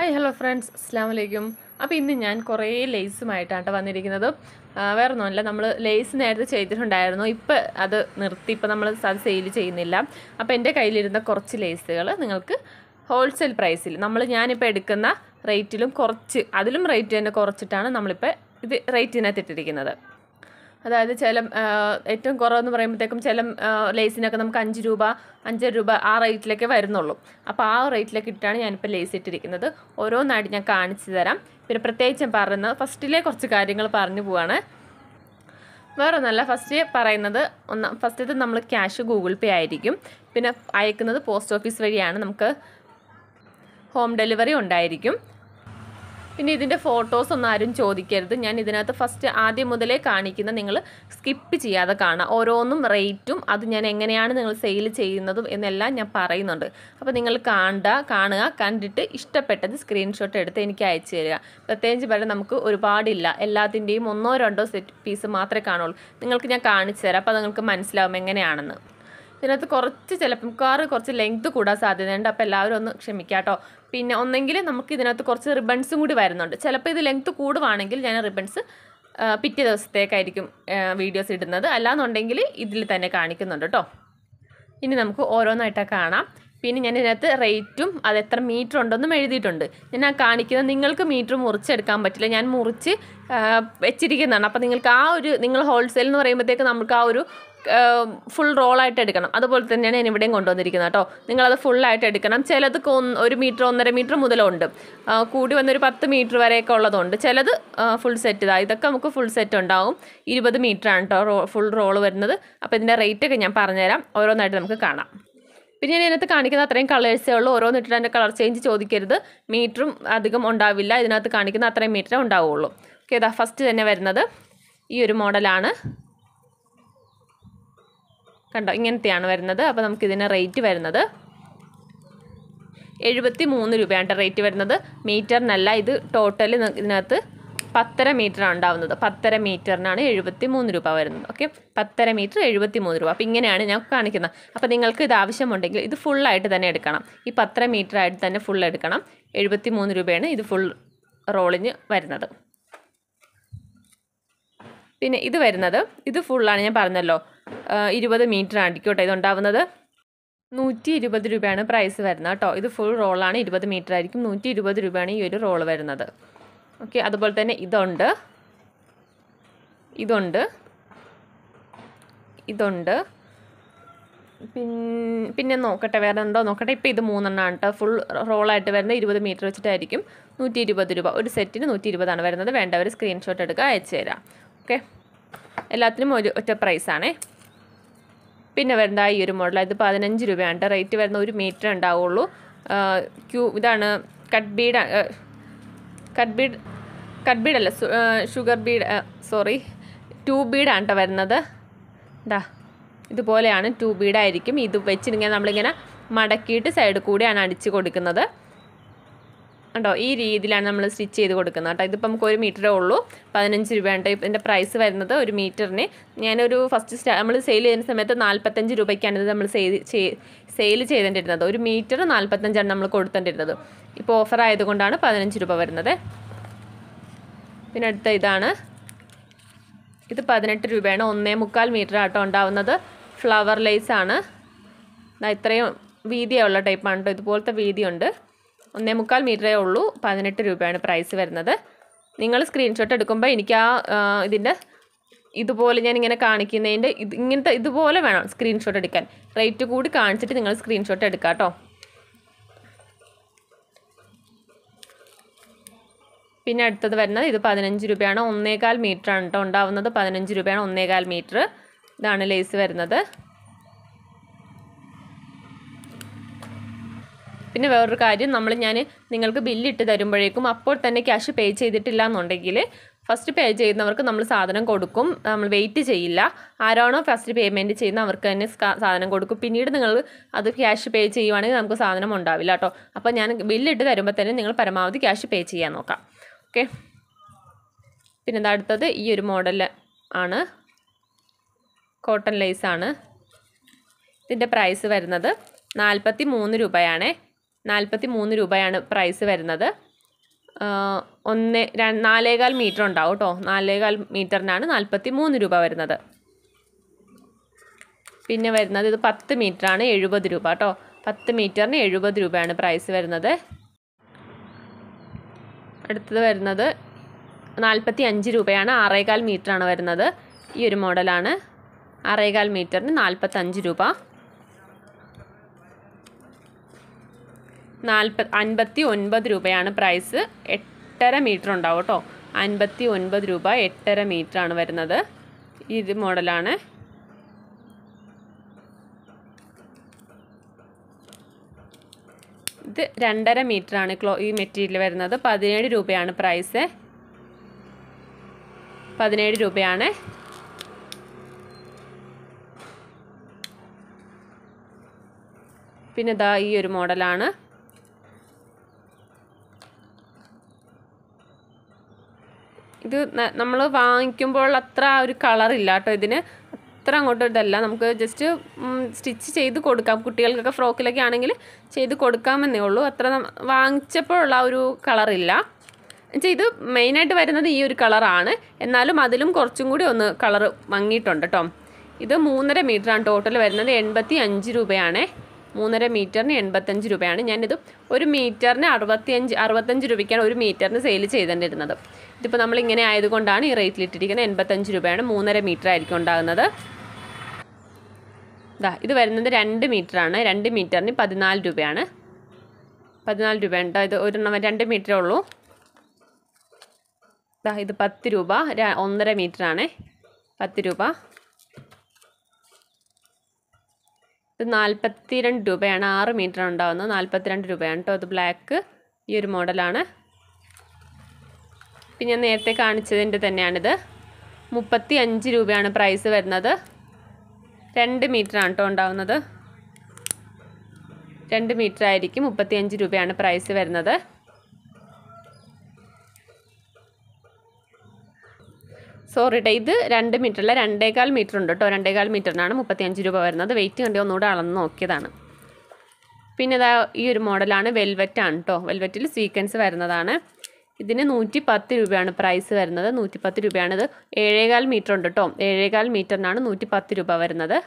hi hello friends അസ്ലാം വലൈക്കും അപ്പോൾ ഇന്ന് ഞാൻ കുറേ ലേസുമായിട്ടാണ് വന്നിരിക്കുന്നത് വേറെ ഒന്നുമല്ല നമ്മൾ ലേസ് നേരത്തെ ചെയ്തിട്ടുണ്ടായിരുന്നു ഇപ്പോൾ അത് നിർത്തി ഇപ്പോൾ നമ്മൾ അത് സെയിൽ ചെയ്യുന്നില്ല അപ്പോൾ എൻ്റെ കയ്യിലിരുന്ന കുറച്ച് ലേസുകൾ നിങ്ങൾക്ക് ഹോൾസെയിൽ പ്രൈസിൽ നമ്മൾ ഞാനിപ്പോൾ എടുക്കുന്ന റേറ്റിലും കുറച്ച് അതിലും റേറ്റ് തന്നെ കുറച്ചിട്ടാണ് നമ്മളിപ്പോൾ ഇത് ഇട്ടിരിക്കുന്നത് അതായത് ചില ഏറ്റവും കുറവെന്ന് പറയുമ്പോഴത്തേക്കും ചില ലേസിനൊക്കെ നമുക്ക് അഞ്ച് രൂപ അഞ്ചര രൂപ ആ റേറ്റിലൊക്കെ വരുന്നുള്ളൂ അപ്പോൾ ആ റേറ്റിലൊക്കെ ഇട്ടാണ് ഞാനിപ്പോൾ ലേസ് ഇട്ടിരിക്കുന്നത് ഓരോന്നായിട്ട് ഞാൻ കാണിച്ചു തരാം പിന്നെ പ്രത്യേകിച്ച് ഞാൻ പറയുന്നത് ഫസ്റ്റിലെ കുറച്ച് കാര്യങ്ങൾ പറഞ്ഞു പോവാണ് ഒന്നല്ല ഫസ്റ്റ് പറയുന്നത് ഒന്ന് ഫസ്റ്റത്തെ നമ്മൾ ക്യാഷ് ഗൂഗിൾ പേ ആയിരിക്കും പിന്നെ അയക്കുന്നത് പോസ്റ്റ് ഓഫീസ് വഴിയാണ് നമുക്ക് ഹോം ഡെലിവറി ഉണ്ടായിരിക്കും പിന്നെ ഇതിൻ്റെ ഫോട്ടോസ് ഒന്നും ആരും ചോദിക്കരുത് ഞാൻ ഇതിനകത്ത് ഫസ്റ്റ് ആദ്യം മുതലേ കാണിക്കുന്ന നിങ്ങൾ സ്കിപ്പ് ചെയ്യാതെ കാണാം ഓരോന്നും റേറ്റും അത് ഞാൻ എങ്ങനെയാണ് നിങ്ങൾ സെയിൽ ചെയ്യുന്നതും എന്നെല്ലാം ഞാൻ പറയുന്നുണ്ട് അപ്പോൾ നിങ്ങൾ കണ്ട കാണുക കണ്ടിട്ട് ഇഷ്ടപ്പെട്ടത് സ്ക്രീൻഷോട്ട് എടുത്ത് എനിക്ക് അയച്ചു തരിക പ്രത്യേകിച്ച് പറയാൻ നമുക്ക് ഒരുപാടില്ല എല്ലാത്തിൻ്റെയും ഒന്നോ രണ്ടോ സെറ്റ് പീസ് മാത്രമേ കാണുള്ളൂ നിങ്ങൾക്ക് ഞാൻ കാണിച്ചു തരാം അപ്പോൾ നിങ്ങൾക്ക് മനസ്സിലാവും എങ്ങനെയാണെന്ന് ഇതിനകത്ത് കുറച്ച് ചിലപ്പം കാർ കുറച്ച് ലെങ്ത് കൂടാൻ സാധ്യതയുണ്ട് അപ്പോൾ എല്ലാവരും ഒന്ന് ക്ഷമിക്കാട്ടോ പിന്നെ ഒന്നെങ്കിൽ നമുക്ക് ഇതിനകത്ത് കുറച്ച് റിബൺസും കൂടി വരുന്നുണ്ട് ചിലപ്പോൾ ഇത് ലെങ്ത് കൂടുവാണെങ്കിൽ ഞാൻ റിബൺസ് പിറ്റേ ദിവസത്തേക്കായിരിക്കും വീഡിയോസ് ഇടുന്നത് അല്ലാന്നുണ്ടെങ്കിൽ ഇതിൽ തന്നെ കാണിക്കുന്നുണ്ട് കേട്ടോ ഇനി നമുക്ക് ഓരോന്നായിട്ട് കാണാം പിന്നെ ഞാൻ ഇതിനകത്ത് റേറ്റും അത് എത്ര മീറ്റർ ഉണ്ടെന്നും എഴുതിയിട്ടുണ്ട് ഞാൻ ആ കാണിക്കുന്നത് നിങ്ങൾക്ക് മീറ്റർ മുറിച്ചെടുക്കാൻ പറ്റില്ല ഞാൻ മുറിച്ച് വെച്ചിരിക്കുന്നതാണ് അപ്പോൾ നിങ്ങൾക്ക് ആ ഒരു നിങ്ങൾ ഹോൾസെയിൽ എന്ന് പറയുമ്പോഴത്തേക്ക് നമുക്ക് ആ ഒരു ഫുൾ റോളായിട്ട് എടുക്കണം അതുപോലെ തന്നെയാണ് ഞാൻ ഇവിടെയും കൊണ്ടുവന്നിരിക്കുന്നത് കേട്ടോ നിങ്ങളത് ഫുള്ളായിട്ട് എടുക്കണം ചിലത് ഒരു മീറ്റർ ഒന്നര മീറ്റർ മുതലുണ്ട് കൂടി വന്നൊരു പത്ത് മീറ്റർ വരെയൊക്കെ ഉള്ളതുണ്ട് ചിലത് ഫുൾ സെറ്റ് ഇതാണ് ഇതൊക്കെ നമുക്ക് ഫുൾ സെറ്റ് ഉണ്ടാവും ഇരുപത് മീറ്ററാണ് കേട്ടോ ഫുൾ റോള് വരുന്നത് അപ്പോൾ ഇതിൻ്റെ റേറ്റൊക്കെ ഞാൻ പറഞ്ഞുതരാം ഓരോന്നായിട്ട് നമുക്ക് കാണാം പിന്നെ ഞാൻ ഇതിനകത്ത് കാണിക്കുന്ന അത്രയും കളേഴ്സേ ഉള്ളൂ ഓരോന്നിട്ടിട്ട് അതിൻ്റെ കളർ ചേഞ്ച് ചോദിക്കരുത് മീറ്ററും അധികം ഉണ്ടാവില്ല ഇതിനകത്ത് കാണിക്കുന്ന അത്രയും മീറ്ററേ ഉണ്ടാവുള്ളൂ ഓക്കെ ഇതാ ഫസ്റ്റ് തന്നെ വരുന്നത് ഈ ഒരു മോഡലാണ് കണ്ടോ ഇങ്ങനത്തെയാണ് വരുന്നത് അപ്പോൾ നമുക്കിതിന് റേറ്റ് വരുന്നത് എഴുപത്തി മൂന്ന് രൂപയാണ് റേറ്റ് വരുന്നത് മീറ്ററിനല്ല ഇത് ടോട്ടൽ ഇതിനകത്ത് പത്തര മീറ്ററാണ് ഉണ്ടാവുന്നത് പത്തര മീറ്ററിനാണ് എഴുപത്തി മൂന്ന് രൂപ വരുന്നത് ഓക്കെ പത്തര മീറ്റർ എഴുപത്തി മൂന്ന് രൂപ അപ്പോൾ ഇങ്ങനെയാണ് ഞാൻ കാണിക്കുന്നത് അപ്പോൾ നിങ്ങൾക്ക് ഇത് ആവശ്യമുണ്ടെങ്കിൽ ഇത് ഫുള്ളായിട്ട് തന്നെ എടുക്കണം ഈ പത്തര മീറ്ററായിട്ട് തന്നെ ഫുൾ എടുക്കണം എഴുപത്തി മൂന്ന് രൂപയാണ് ഇത് ഫുൾ റോളിന് വരുന്നത് പിന്നെ ഇത് വരുന്നത് ഇത് ഫുള്ളാണ് ഞാൻ പറഞ്ഞല്ലോ ഇരുപത് മീറ്റർ ആണ് ഇത് ഇതുണ്ടാവുന്നത് നൂറ്റി ഇരുപത് രൂപയാണ് പ്രൈസ് വരുന്നത് കേട്ടോ ഇത് ഫുൾ റോളാണ് ഇരുപത് മീറ്റർ ആയിരിക്കും നൂറ്റി ഇരുപത് രൂപയാണ് ഈ ഒരു റോൾ വരുന്നത് ഓക്കെ അതുപോലെ തന്നെ ഇതുണ്ട് ഇതുണ്ട് ഇതുണ്ട് പിന്നെ പിന്നെ നോക്കട്ടെ വേറെ ഉണ്ടോ നോക്കട്ടെ ഇപ്പോൾ ഇത് മൂന്നെണ്ണമാണ് കേട്ടോ ഫുൾ റോളായിട്ട് വരുന്നത് ഇരുപത് മീറ്റർ വെച്ചിട്ടായിരിക്കും നൂറ്റി ഇരുപത് രൂപ ഒരു സെറ്റിന് നൂറ്റി ഇരുപതാണ് വരുന്നത് വേണ്ടവർ സ്ക്രീൻഷോട്ട് എടുക്കുക അയച്ചു തരാം ഓക്കെ എല്ലാത്തിനും ഒരു ഒറ്റ പ്രൈസാണേ പിന്നെ വരുന്ന ഈ ഒരു മോഡൽ ഇത് പതിനഞ്ച് രൂപയാണ് റേറ്റ് വരുന്ന ഒരു മീറ്റർ ഉണ്ടാവുള്ളൂ ക്യൂ ഇതാണ് cut bead cut bead cut ബീഡല്ല ഷുഗർ ബീഡ് സോറി ട്യൂബ് ബീഡാണ് വരുന്നത് എന്താ ഇതുപോലെയാണ് ട്യൂബ് ബീഡായിരിക്കും ഇത് വെച്ചിങ്ങനെ നമ്മളിങ്ങനെ മടക്കിയിട്ട് സൈഡ് കൂടിയാണ് അടിച്ച് കൊടുക്കുന്നത് കണ്ടോ ഈ രീതിയിലാണ് നമ്മൾ സ്റ്റിച്ച് ചെയ്ത് കൊടുക്കുന്നത് കേട്ടോ ഇതിപ്പോൾ നമുക്ക് ഒരു മീറ്ററേ ഉള്ളൂ പതിനഞ്ച് രൂപയാണ് ഇതിൻ്റെ പ്രൈസ് വരുന്നത് ഒരു മീറ്ററിന് ഞാനൊരു ഫസ്റ്റ് നമ്മൾ സെയിൽ ചെയ്യുന്ന സമയത്ത് നാൽപ്പത്തഞ്ച് രൂപയ്ക്കാണ് ഇത് നമ്മൾ സെയിൽ ചെയ്തിട്ടിരുന്നത് ഒരു മീറ്റർ നാൽപ്പത്തഞ്ചാണ് നമ്മൾ കൊടുത്തിട്ടിരുന്നത് ഇപ്പോൾ ഓഫർ ആയതുകൊണ്ടാണ് പതിനഞ്ച് രൂപ വരുന്നത് പിന്നെ അടുത്ത ഇതാണ് ഇത് പതിനെട്ട് രൂപയാണ് ഒന്നേ മുക്കാൽ മീറ്റർ ആട്ടോ ഉണ്ടാവുന്നത് ഫ്ലവർ ലേസ് ആണ് ഇത്രയും വീതിയുള്ള ടൈപ്പാണ് കേട്ടോ ഇതുപോലത്തെ വീതിയുണ്ട് ഒന്നേ മുക്കാൽ മീറ്ററേ ഉള്ളൂ പതിനെട്ട് രൂപയാണ് പ്രൈസ് വരുന്നത് നിങ്ങൾ സ്ക്രീൻഷോട്ട് എടുക്കുമ്പോൾ എനിക്ക് ആ ഇതിൻ്റെ ഇതുപോലെ ഞാൻ ഇങ്ങനെ കാണിക്കുന്നതിൻ്റെ ഇത് ഇങ്ങനത്തെ ഇതുപോലെ വേണം സ്ക്രീൻഷോട്ട് എടുക്കാൻ റേറ്റ് കൂടി കാണിച്ചിട്ട് നിങ്ങൾ സ്ക്രീൻഷോട്ട് എടുക്കാം കേട്ടോ പിന്നെ അടുത്തത് വരുന്നത് ഇത് പതിനഞ്ച് രൂപയാണ് ഒന്നേകാൽ മീറ്ററാണ് കേട്ടോ ഉണ്ടാവുന്നത് പതിനഞ്ച് രൂപയാണ് ഒന്നേകാൽ മീറ്റർ ഇതാണ് ലേസ് വരുന്നത് പിന്നെ വേറൊരു കാര്യം നമ്മൾ ഞാൻ നിങ്ങൾക്ക് ബില്ലിട്ട് തരുമ്പോഴേക്കും അപ്പോൾ തന്നെ ക്യാഷ് പേ ചെയ്തിട്ടില്ല എന്നുണ്ടെങ്കിൽ ഫസ്റ്റ് പേ ചെയ്യുന്നവർക്ക് നമ്മൾ സാധനം കൊടുക്കും നമ്മൾ വെയിറ്റ് ചെയ്യില്ല ആരാണോ ഫസ്റ്റ് പേയ്മെൻറ്റ് ചെയ്യുന്ന അവർക്ക് തന്നെ സാധനം കൊടുക്കും പിന്നീട് നിങ്ങൾ അത് ക്യാഷ് പേ ചെയ്യുവാണെങ്കിൽ നമുക്ക് സാധനം ഉണ്ടാവില്ല കേട്ടോ അപ്പോൾ ഞാൻ ബില്ലിട്ട് തരുമ്പോൾ തന്നെ നിങ്ങൾ പരമാവധി ക്യാഷ് പേ ചെയ്യാൻ നോക്കാം ഓക്കെ പിന്നെ അടുത്തത് ഈ ഒരു മോഡൽ ആണ് കോട്ടൺ ലേസാണ് ഇതിൻ്റെ പ്രൈസ് വരുന്നത് നാൽപ്പത്തി മൂന്ന് രൂപയാണേ നാൽപ്പത്തി മൂന്ന് രൂപയാണ് പ്രൈസ് വരുന്നത് ഒന്ന് നാലേകാൽ മീറ്റർ ഉണ്ടാവും കേട്ടോ നാലേകാൽ മീറ്ററിനാണ് നാൽപ്പത്തി മൂന്ന് രൂപ വരുന്നത് പിന്നെ വരുന്നത് ഇത് പത്ത് മീറ്ററാണ് എഴുപത് രൂപ കേട്ടോ പത്ത് മീറ്ററിന് എഴുപത് രൂപയാണ് പ്രൈസ് വരുന്നത് അടുത്തത് വരുന്നത് നാൽപ്പത്തി അഞ്ച് രൂപയാണ് ആറേകാൽ മീറ്ററാണ് വരുന്നത് ഈ ഒരു മോഡലാണ് ആറേകാൽ മീറ്ററിന് നാൽപ്പത്തഞ്ച് രൂപ നാൽപ്പത് അൻപത്തി ഒൻപത് രൂപയാണ് പ്രൈസ് എട്ടര മീറ്റർ ഉണ്ടാവും കേട്ടോ അൻപത്തി ഒൻപത് രൂപ എട്ടര മീറ്റർ ആണ് വരുന്നത് ഇത് മോഡലാണ് ഇത് രണ്ടര മീറ്റർ ആണ് ക്ലോ ഈ മെറ്റീരിയൽ വരുന്നത് പതിനേഴ് രൂപയാണ് പ്രൈസ് പതിനേഴ് രൂപയാണ് പിന്നെ ഇതാ ഈ ഒരു മോഡലാണ് ഇത് നമ്മൾ വാങ്ങിക്കുമ്പോൾ അത്ര ഒരു കളറില്ല കേട്ടോ ഇതിന് അത്ര അങ്ങോട്ട് ഇതല്ല നമുക്ക് ജസ്റ്റ് സ്റ്റിച്ച് ചെയ്ത് കൊടുക്കാം കുട്ടികൾക്കൊക്കെ ഫ്രോക്കിലൊക്കെ ആണെങ്കിൽ ചെയ്ത് കൊടുക്കാമെന്നേ ഉള്ളൂ അത്ര വാങ്ങിച്ചപ്പോഴുള്ള ഒരു കളറില്ല എന്നുവെച്ചാൽ ഇത് മെയിനായിട്ട് വരുന്നത് ഈ ഒരു കളറാണ് എന്നാലും അതിലും കുറച്ചും കൂടി ഒന്ന് കളർ മങ്ങിയിട്ടുണ്ട് കേട്ടോ ഇത് മൂന്നര ആണ് ടോട്ടൽ വരുന്നത് എൺപത്തി അഞ്ച് രൂപയാണേ മൂന്നര മീറ്ററിന് എൺപത്തഞ്ച് രൂപയാണ് ഞാനിത് ഒരു മീറ്ററിന് അറുപത്തിയഞ്ച് അറുപത്തഞ്ച് രൂപയ്ക്കാണ് ഒരു മീറ്ററിന് സെയിൽ ചെയ്തിട്ടിരുന്നത് ഇതിപ്പോൾ നമ്മളിങ്ങനെ ആയതുകൊണ്ടാണ് ഈ റേറ്റിൽ ഇട്ടിരിക്കുന്നത് എൺപത്തഞ്ച് രൂപയാണ് മൂന്നര മീറ്റർ ആയിരിക്കും ഉണ്ടാകുന്നത് ഇതാ ഇത് വരുന്നത് രണ്ട് മീറ്ററാണ് രണ്ട് മീറ്ററിന് പതിനാല് രൂപയാണ് പതിനാല് രൂപയാണ് ഇത് ഒരെണ്ണം രണ്ട് മീറ്ററേ ഉള്ളൂ ഇതാ ഇത് പത്ത് രൂപ ഒന്നര മീറ്ററാണ് പത്ത് രൂപ ഇത് നാൽപ്പത്തിരണ്ട് രൂപയാണ് ആറ് മീറ്റർ ഉണ്ടാവുന്നത് നാൽപ്പത്തിരണ്ട് രൂപയാണ് കേട്ടോ ഇത് ബ്ലാക്ക് ഈ ഒരു മോഡലാണ് പിന്നെ ഞാൻ നേരത്തെ കാണിച്ചതിൻ്റെ തന്നെയാണിത് മുപ്പത്തി അഞ്ച് രൂപയാണ് പ്രൈസ് വരുന്നത് രണ്ട് ആണ് കേട്ടോ ഉണ്ടാവുന്നത് രണ്ട് മീറ്റർ ആയിരിക്കും മുപ്പത്തി അഞ്ച് രൂപയാണ് പ്രൈസ് വരുന്നത് സോറിട്ടെ ഇത് രണ്ട് മീറ്ററിലെ രണ്ടേകാൽ മീറ്റർ ഉണ്ട് കേട്ടോ രണ്ടേകാൽ മീറ്ററിനാണ് മുപ്പത്തിയഞ്ച് രൂപ വരുന്നത് വെയിറ്റ് കണ്ടി ഒന്നുകൂടെ അളന്ന് നോക്കിയതാണ് പിന്നെ ഇതാ ഈ ഒരു മോഡലാണ് വെൽവെറ്റ് ആണ് കേട്ടോ വെൽവെറ്റിൽ സീക്വൻസ് വരുന്നതാണ് ഇതിന് നൂറ്റി പത്ത് രൂപയാണ് പ്രൈസ് വരുന്നത് നൂറ്റി പത്ത് രൂപയാണ് ഇത് ഏഴേകാൽ മീറ്റർ ഉണ്ട് കേട്ടോ ഏഴേകാൽ മീറ്ററിനാണ് നൂറ്റി പത്ത് രൂപ വരുന്നത്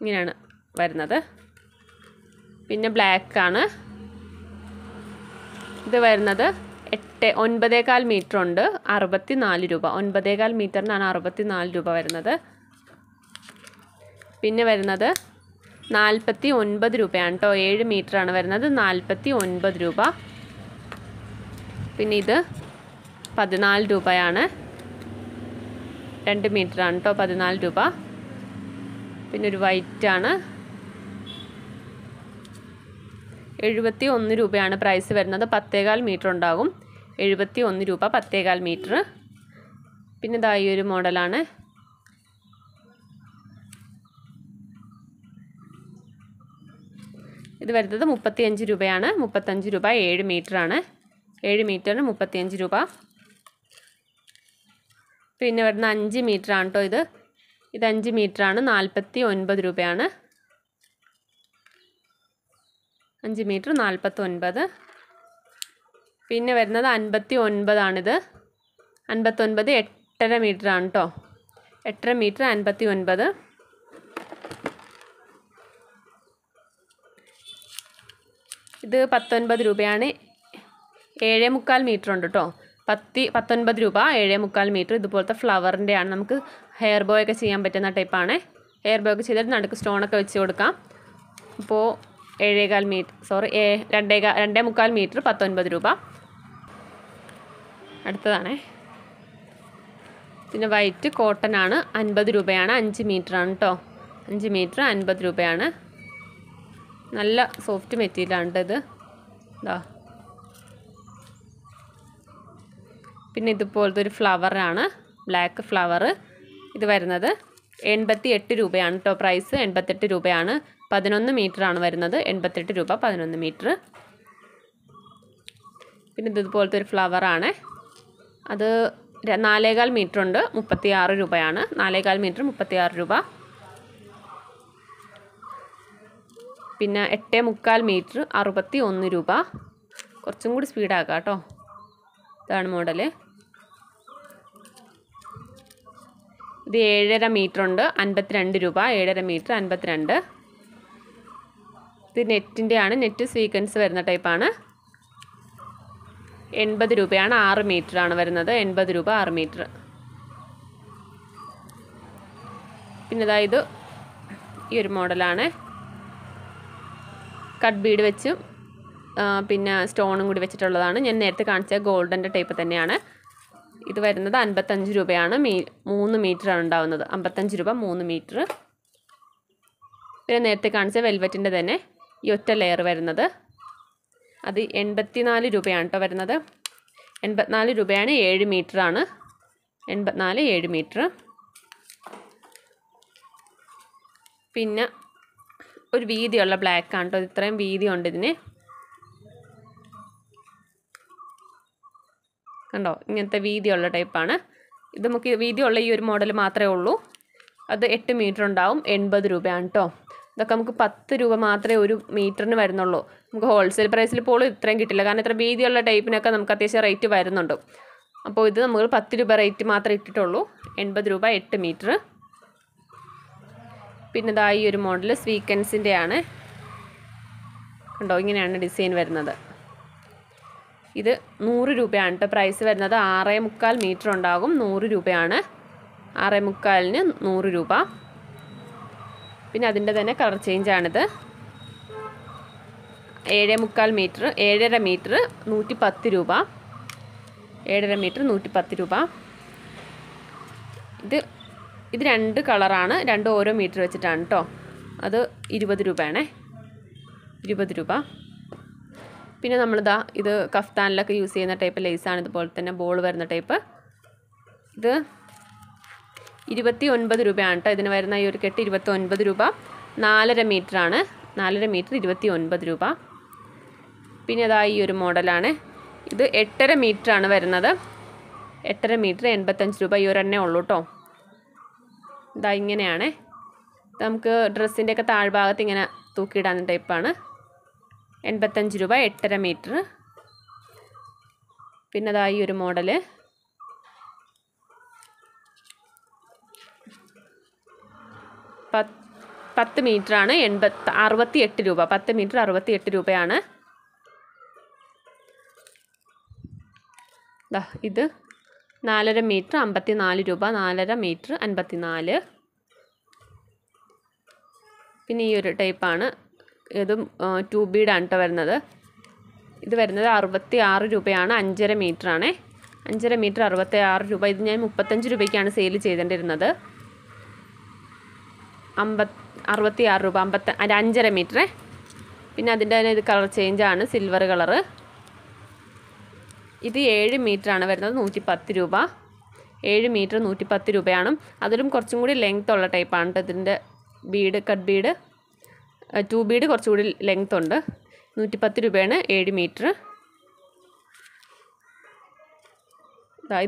ഇങ്ങനെയാണ് വരുന്നത് പിന്നെ ബ്ലാക്കാണ് ഇത് വരുന്നത് എട്ട് ഒൻപതേകാൽ മീറ്റർ ഉണ്ട് അറുപത്തി നാല് രൂപ ഒൻപതേകാൽ മീറ്ററിനാണ് അറുപത്തി നാല് രൂപ വരുന്നത് പിന്നെ വരുന്നത് നാൽപ്പത്തി ഒൻപത് രൂപയാണ് കേട്ടോ ഏഴ് മീറ്ററാണ് വരുന്നത് നാൽപ്പത്തി ഒൻപത് രൂപ പിന്നെ ഇത് പതിനാല് രൂപയാണ് രണ്ട് മീറ്ററാണ് കേട്ടോ പതിനാല് രൂപ പിന്നെ ഒരു വൈറ്റാണ് എഴുപത്തി ഒന്ന് രൂപയാണ് പ്രൈസ് വരുന്നത് പത്തേകാൽ മീറ്റർ ഉണ്ടാകും എഴുപത്തി ഒന്ന് രൂപ പത്തേകാൽ മീറ്റർ പിന്നെ ഇതാ ഈ ഒരു മോഡലാണ് ഇത് വരുന്നത് മുപ്പത്തിയഞ്ച് രൂപയാണ് മുപ്പത്തഞ്ച് രൂപ ഏഴ് മീറ്ററാണ് ഏഴ് മീറ്ററിന് മുപ്പത്തിയഞ്ച് രൂപ പിന്നെ വരുന്ന അഞ്ച് മീറ്ററാണ് കേട്ടോ ഇത് ഇത് അഞ്ച് മീറ്ററാണ് നാൽപ്പത്തി ഒൻപത് രൂപയാണ് അഞ്ച് മീറ്റർ നാൽപ്പത്തി ഒൻപത് പിന്നെ വരുന്നത് അൻപത്തി ഒൻപതാണിത് അൻപത്തി ഒൻപത് എട്ടര മീറ്റർ ആണ് കേട്ടോ എട്ടര മീറ്റർ അൻപത്തി ഒൻപത് ഇത് പത്തൊൻപത് രൂപയാണ് ഏഴേ മുക്കാൽ മീറ്റർ ഉണ്ട് കേട്ടോ പത്തി പത്തൊൻപത് രൂപ ഏഴേ മുക്കാൽ മീറ്റർ ഇതുപോലത്തെ ഫ്ലവറിൻ്റെ ആണ് നമുക്ക് ഹെയർ ബോയൊക്കെ ചെയ്യാൻ പറ്റുന്ന ടൈപ്പാണ് ഹെയർ ബോയൊക്കെ ചെയ്തിട്ട് നടുക്ക് സ്റ്റോണൊക്കെ വെച്ച് കൊടുക്കാം അപ്പോൾ ഏഴേകാൽ മീറ്റർ സോറി രണ്ടേകാൽ രണ്ടേ മുക്കാൽ മീറ്റർ പത്തൊൻപത് രൂപ അടുത്തതാണേ പിന്നെ വൈറ്റ് കോട്ടൺ ആണ് അൻപത് രൂപയാണ് അഞ്ച് മീറ്റർ ആണ് കേട്ടോ അഞ്ച് മീറ്റർ അൻപത് രൂപയാണ് നല്ല സോഫ്റ്റ് മെറ്റീരിയലാണ് ഇത് എന്താ പിന്നെ ഇതുപോലത്തെ ഒരു ഫ്ലവറാണ് ബ്ലാക്ക് ഫ്ലവർ ഇത് വരുന്നത് എൺപത്തി എട്ട് രൂപയാണ് കേട്ടോ പ്രൈസ് എൺപത്തെട്ട് രൂപയാണ് പതിനൊന്ന് മീറ്റർ ആണ് വരുന്നത് എൺപത്തെട്ട് രൂപ പതിനൊന്ന് മീറ്റർ പിന്നെ ഇതുപോലത്തെ ഒരു ഫ്ലവറാണ് അത് നാലേകാൽ മീറ്റർ ഉണ്ട് മുപ്പത്തി ആറ് രൂപയാണ് നാലേകാൽ മീറ്റർ മുപ്പത്തി ആറ് രൂപ പിന്നെ എട്ടേ മുക്കാൽ മീറ്റർ അറുപത്തി ഒന്ന് രൂപ കുറച്ചും കൂടി സ്പീഡാക്കാം കേട്ടോ ഇതാണ് മോഡല് ഇത് ഏഴര മീറ്റർ ഉണ്ട് അൻപത്തിരണ്ട് രൂപ ഏഴര മീറ്റർ അൻപത്തിരണ്ട് ഇത് നെറ്റിൻ്റെ ആണ് നെറ്റ് സീക്വൻസ് വരുന്ന ടൈപ്പാണ് എൺപത് രൂപയാണ് ആറ് മീറ്റർ ആണ് വരുന്നത് എൺപത് രൂപ ആറ് മീറ്റർ പിന്നെ അതായത് ഈ ഒരു മോഡലാണ് കട്ട് ബീഡ് വെച്ചും പിന്നെ സ്റ്റോണും കൂടി വെച്ചിട്ടുള്ളതാണ് ഞാൻ നേരത്തെ കാണിച്ച ഗോൾഡൻ്റെ ടൈപ്പ് തന്നെയാണ് ഇത് വരുന്നത് അൻപത്തഞ്ച് രൂപയാണ് മീ മൂന്ന് മീറ്ററാണ് ഉണ്ടാവുന്നത് അമ്പത്തഞ്ച് രൂപ മൂന്ന് മീറ്റർ പിന്നെ നേരത്തെ കാണിച്ച വെൽവെറ്റിൻ്റെ തന്നെ ഈ ഒറ്റ ലെയർ വരുന്നത് അത് എൺപത്തിനാല് രൂപയാണ് കേട്ടോ വരുന്നത് എൺപത്തിനാല് രൂപയാണ് ഏഴ് ആണ് എൺപത്തിനാല് ഏഴ് മീറ്റർ പിന്നെ ഒരു വീതിയുള്ള ബ്ലാക്കാണ് കേട്ടോ ഇത്രയും വീതിയുണ്ട് ഇതിന് കണ്ടോ ഇങ്ങനത്തെ വീതിയുള്ള ടൈപ്പാണ് ഇത് നമുക്ക് വീതിയുള്ള ഈ ഒരു മോഡൽ മാത്രമേ ഉള്ളൂ അത് എട്ട് മീറ്റർ ഉണ്ടാവും എൺപത് രൂപയാണ് കേട്ടോ ഇതൊക്കെ നമുക്ക് പത്ത് രൂപ മാത്രമേ ഒരു മീറ്ററിന് വരുന്നുള്ളൂ നമുക്ക് ഹോൾസെയിൽ പ്രൈസിൽ പോലും ഇത്രയും കിട്ടില്ല കാരണം ഇത്ര വീതിയുള്ള ടൈപ്പിനൊക്കെ നമുക്ക് അത്യാവശ്യം റേറ്റ് വരുന്നുണ്ട് അപ്പോൾ ഇത് നമ്മൾ പത്ത് രൂപ റേറ്റ് മാത്രമേ ഇട്ടിട്ടുള്ളൂ എൺപത് രൂപ എട്ട് മീറ്റർ പിന്നെ ഇതാ ഈ ഒരു മോഡൽ സ്വീക്കൻസിൻ്റെ ആണ് കണ്ടോ ഇങ്ങനെയാണ് ഡിസൈൻ വരുന്നത് ഇത് നൂറ് രൂപയാണ് കേട്ടോ പ്രൈസ് വരുന്നത് ആറേ മുക്കാൽ മീറ്റർ ഉണ്ടാകും നൂറ് രൂപയാണ് ആറേ മുക്കാലിന് നൂറ് രൂപ പിന്നെ അതിൻ്റെ തന്നെ കളർ ചേഞ്ചാണിത് ഏഴ് മുക്കാൽ മീറ്റർ ഏഴര മീറ്റർ നൂറ്റി പത്ത് രൂപ ഏഴര മീറ്റർ നൂറ്റി പത്ത് രൂപ ഇത് ഇത് രണ്ട് കളറാണ് രണ്ട് ഓരോ മീറ്റർ വെച്ചിട്ടാണ് കേട്ടോ അത് ഇരുപത് രൂപയാണേ ഇരുപത് രൂപ പിന്നെ നമ്മളിതാ ഇത് കഫ്താനിലൊക്കെ യൂസ് ചെയ്യുന്ന ടൈപ്പ് ലേസാണ് ഇതുപോലെ തന്നെ ബോൾ വരുന്ന ടൈപ്പ് ഇത് ഇരുപത്തി ഒൻപത് രൂപയാണ് കേട്ടോ ഇതിന് വരുന്ന ഈ ഒരു കെട്ട് ഇരുപത്തി ഒൻപത് രൂപ നാലര ആണ് നാലര മീറ്റർ ഇരുപത്തി ഒൻപത് രൂപ പിന്നെ അതാ ഈ ഒരു മോഡലാണ് ഇത് എട്ടര ആണ് വരുന്നത് എട്ടര മീറ്റർ എൺപത്തഞ്ച് രൂപ ഈ ഒരു എണ്ണേ ഉള്ളൂ കേട്ടോ ഇതാ ഇങ്ങനെയാണ് നമുക്ക് ഡ്രസ്സിൻ്റെയൊക്കെ താഴ്ഭാഗത്ത് ഇങ്ങനെ തൂക്കിയിടാൻ ടൈപ്പാണ് എൺപത്തഞ്ച് രൂപ എട്ടര മീറ്റർ പിന്നെ അതാ ഈ ഒരു മോഡല് പത്ത് മീറ്ററാണ് എൺപത്തി അറുപത്തി എട്ട് രൂപ പത്ത് മീറ്റർ അറുപത്തി എട്ട് രൂപയാണ് ഇത് നാലര മീറ്റർ അമ്പത്തി നാല് രൂപ നാലര മീറ്റർ അൻപത്തി നാല് പിന്നെ ഈ ഒരു ടൈപ്പാണ് ഇതും ടു ബീഡാണ് കേട്ടോ വരുന്നത് ഇത് വരുന്നത് അറുപത്തി ആറ് രൂപയാണ് അഞ്ചര മീറ്ററാണേ അഞ്ചര മീറ്റർ അറുപത്തി ആറ് രൂപ ഇത് ഞാൻ മുപ്പത്തഞ്ച് രൂപയ്ക്കാണ് സെയിൽ ചെയ്തിട്ടിരുന്നത് അമ്പത്തി അറുപത്തി ആറ് രൂപ അമ്പത്ത അതിൻ്റെ അഞ്ചര മീറ്റർ പിന്നെ അതിൻ്റെ തന്നെ ഇത് കളർ ചേഞ്ചാണ് സിൽവർ കളറ് ഇത് ഏഴ് മീറ്ററാണ് വരുന്നത് നൂറ്റി പത്ത് രൂപ ഏഴ് മീറ്റർ നൂറ്റി പത്ത് രൂപയാണ് അതിലും കുറച്ചും കൂടി ലെങ്ത് ഉള്ള ടൈപ്പാണ് ഇതിൻ്റെ bead cut bead to bead കുറച്ചുകൂടി ലെങ്ത് ഉണ്ട് നൂറ്റി പത്ത് രൂപയാണ് ഏഴ് മീറ്റർ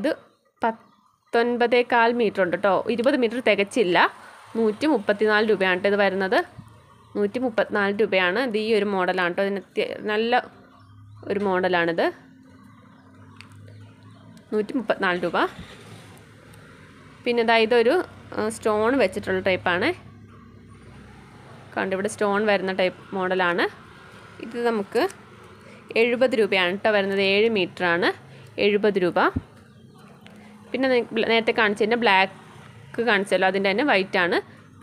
ഇത് കാൽ മീറ്റർ ഉണ്ട് കേട്ടോ ഇരുപത് മീറ്റർ തികച്ചില്ല നൂറ്റി മുപ്പത്തിനാല് രൂപയാണ് കേട്ടോ ഇത് വരുന്നത് നൂറ്റി മുപ്പത്തിനാല് രൂപയാണ് ഇത് ഈ ഒരു മോഡലാണ് കേട്ടോ ഇതിന് നല്ല ഒരു മോഡലാണിത് നൂറ്റി മുപ്പത്തിനാല് രൂപ പിന്നെ അതായത് ഒരു സ്റ്റോൺ വെച്ചിട്ടുള്ള ടൈപ്പാണ് കണ്ടു ഇവിടെ സ്റ്റോൺ വരുന്ന ടൈപ്പ് മോഡലാണ് ഇത് നമുക്ക് എഴുപത് രൂപയാണ് കേട്ടോ വരുന്നത് ഏഴ് മീറ്ററാണ് എഴുപത് രൂപ പിന്നെ നേരത്തെ കാണിച്ചതിൻ്റെ ബ്ലാക്ക് ക്ക് കാണിച്ചല്ലോ അതിൻ്റെ തന്നെ വൈറ്റാണ്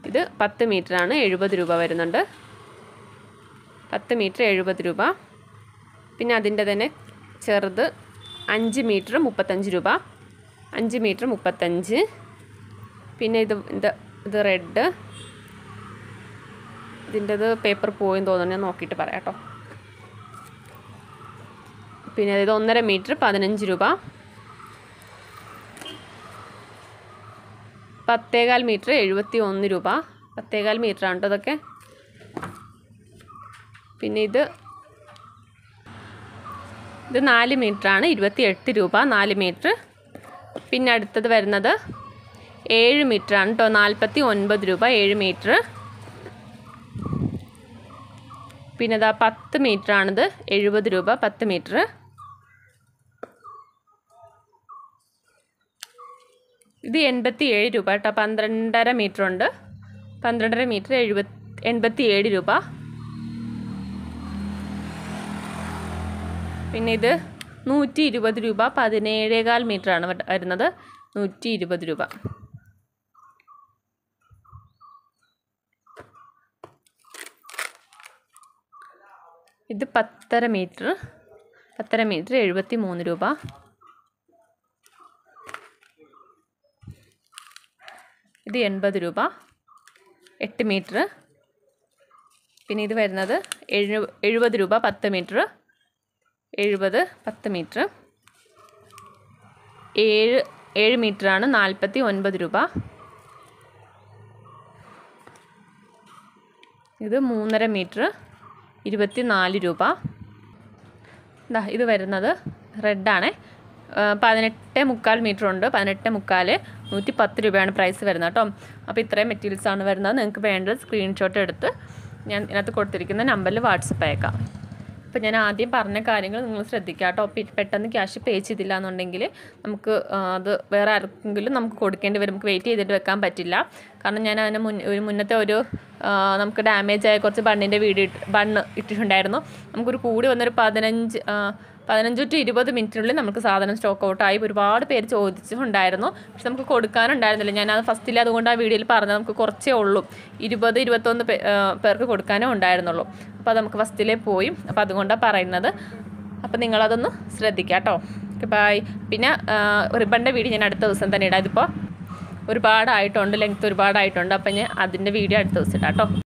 ഇത് പത്ത് മീറ്ററാണ് എഴുപത് രൂപ വരുന്നുണ്ട് പത്ത് മീറ്റർ എഴുപത് രൂപ പിന്നെ അതിൻ്റെ തന്നെ ചെറുത് അഞ്ച് മീറ്റർ മുപ്പത്തഞ്ച് രൂപ അഞ്ച് മീറ്റർ മുപ്പത്തഞ്ച് പിന്നെ ഇത് ഇത് റെഡ് ഇതിൻ്റെത് പേപ്പർ പോയെന്ന് തോന്നുന്നു ഞാൻ നോക്കിയിട്ട് പറയാം കേട്ടോ പിന്നെ അതായത് ഒന്നര മീറ്റർ പതിനഞ്ച് രൂപ പത്തേകാൽ മീറ്റർ എഴുപത്തി ഒന്ന് രൂപ പത്തേകാൽ മീറ്റർ ആണ് കേട്ടോ ഇതൊക്കെ പിന്നെ ഇത് ഇത് നാല് മീറ്റർ ആണ് ഇരുപത്തി എട്ട് രൂപ നാല് മീറ്റർ പിന്നെ അടുത്തത് വരുന്നത് ഏഴ് മീറ്റർ ആണ് കേട്ടോ നാൽപ്പത്തി ഒൻപത് രൂപ ഏഴ് മീറ്റർ പിന്നെ ഇതാ പത്ത് മീറ്റർ ആണിത് എഴുപത് രൂപ പത്ത് മീറ്റർ ഇത് എൺപത്തി ഏഴ് രൂപ കേട്ടോ പന്ത്രണ്ടര മീറ്റർ ഉണ്ട് പന്ത്രണ്ടര മീറ്റർ എഴുപത്തി എൺപത്തി ഏഴ് രൂപ പിന്നെ ഇത് നൂറ്റി ഇരുപത് രൂപ പതിനേഴേകാൽ മീറ്റർ ആണ് വരുന്നത് നൂറ്റി ഇരുപത് രൂപ ഇത് പത്തര മീറ്റർ പത്തര മീറ്റർ എഴുപത്തി മൂന്ന് രൂപ ഇത് എൺപത് രൂപ എട്ട് മീറ്റർ പിന്നെ ഇത് വരുന്നത് എഴു എഴുപത് രൂപ പത്ത് മീറ്റർ എഴുപത് പത്ത് മീറ്റർ ഏഴ് ഏഴ് മീറ്ററാണ് നാൽപ്പത്തി ഒൻപത് രൂപ ഇത് മൂന്നര മീറ്റർ ഇരുപത്തി നാല് രൂപ ഇതാ ഇത് വരുന്നത് റെഡാണേ പതിനെട്ട് മുക്കാൽ മീറ്റർ ഉണ്ട് പതിനെട്ട് മുക്കാൽ നൂറ്റി പത്ത് രൂപയാണ് പ്രൈസ് വരുന്നത് കേട്ടോ അപ്പോൾ ഇത്രയും ആണ് വരുന്നത് നിങ്ങൾക്ക് വേണ്ടത് സ്ക്രീൻഷോട്ട് എടുത്ത് ഞാൻ ഇതിനകത്ത് കൊടുത്തിരിക്കുന്ന നമ്പറിൽ വാട്സപ്പ് അയക്കാം അപ്പോൾ ഞാൻ ആദ്യം പറഞ്ഞ കാര്യങ്ങൾ നിങ്ങൾ ശ്രദ്ധിക്കുക കേട്ടോ പെട്ടെന്ന് ക്യാഷ് പേ ചെയ്തില്ല എന്നുണ്ടെങ്കിൽ നമുക്ക് അത് വേറെ ആർക്കെങ്കിലും നമുക്ക് കൊടുക്കേണ്ടി വരും നമുക്ക് വെയിറ്റ് ചെയ്തിട്ട് വെക്കാൻ പറ്റില്ല കാരണം ഞാൻ അതിന് മുൻ ഒരു മുന്നത്തെ ഒരു നമുക്ക് ഡാമേജ് ആയ കുറച്ച് ബണ്ണിൻ്റെ വീട് ഇട്ട് ബണ്ണ് ഇട്ടിട്ടുണ്ടായിരുന്നു നമുക്കൊരു കൂടി വന്നൊരു പതിനഞ്ച് പതിനഞ്ച് ടു ഇരുപത് മിനിറ്റിനുള്ളിൽ നമുക്ക് സാധനം സ്റ്റോക്ക് ഔട്ടായി ഒരുപാട് പേര് ചോദിച്ചിട്ടുണ്ടായിരുന്നു പക്ഷെ നമുക്ക് കൊടുക്കാനുണ്ടായിരുന്നില്ല ഞാൻ അത് ഫസ്റ്റിൽ അതുകൊണ്ട് ആ വീഡിയോയിൽ പറഞ്ഞാൽ നമുക്ക് കുറച്ചേ ഉള്ളൂ ഇരുപത് ഇരുപത്തൊന്ന് പേർക്ക് കൊടുക്കാനേ ഉണ്ടായിരുന്നുള്ളൂ അപ്പോൾ അത് നമുക്ക് ഫസ്റ്റിലേ പോയി അപ്പോൾ അതുകൊണ്ടാണ് പറയുന്നത് അപ്പോൾ നിങ്ങളതൊന്ന് ശ്രദ്ധിക്കാം കേട്ടോ ബൈ പിന്നെ റിബണിൻ്റെ വീഡിയോ ഞാൻ അടുത്ത ദിവസം തന്നെ ഇടാം ഇതിപ്പോൾ ഒരുപാടായിട്ടുണ്ട് ലെങ്ത്ത് ഒരുപാടായിട്ടുണ്ട് അപ്പം ഞാൻ അതിൻ്റെ വീഡിയോ അടുത്ത ദിവസം ഇടാം കേട്ടോ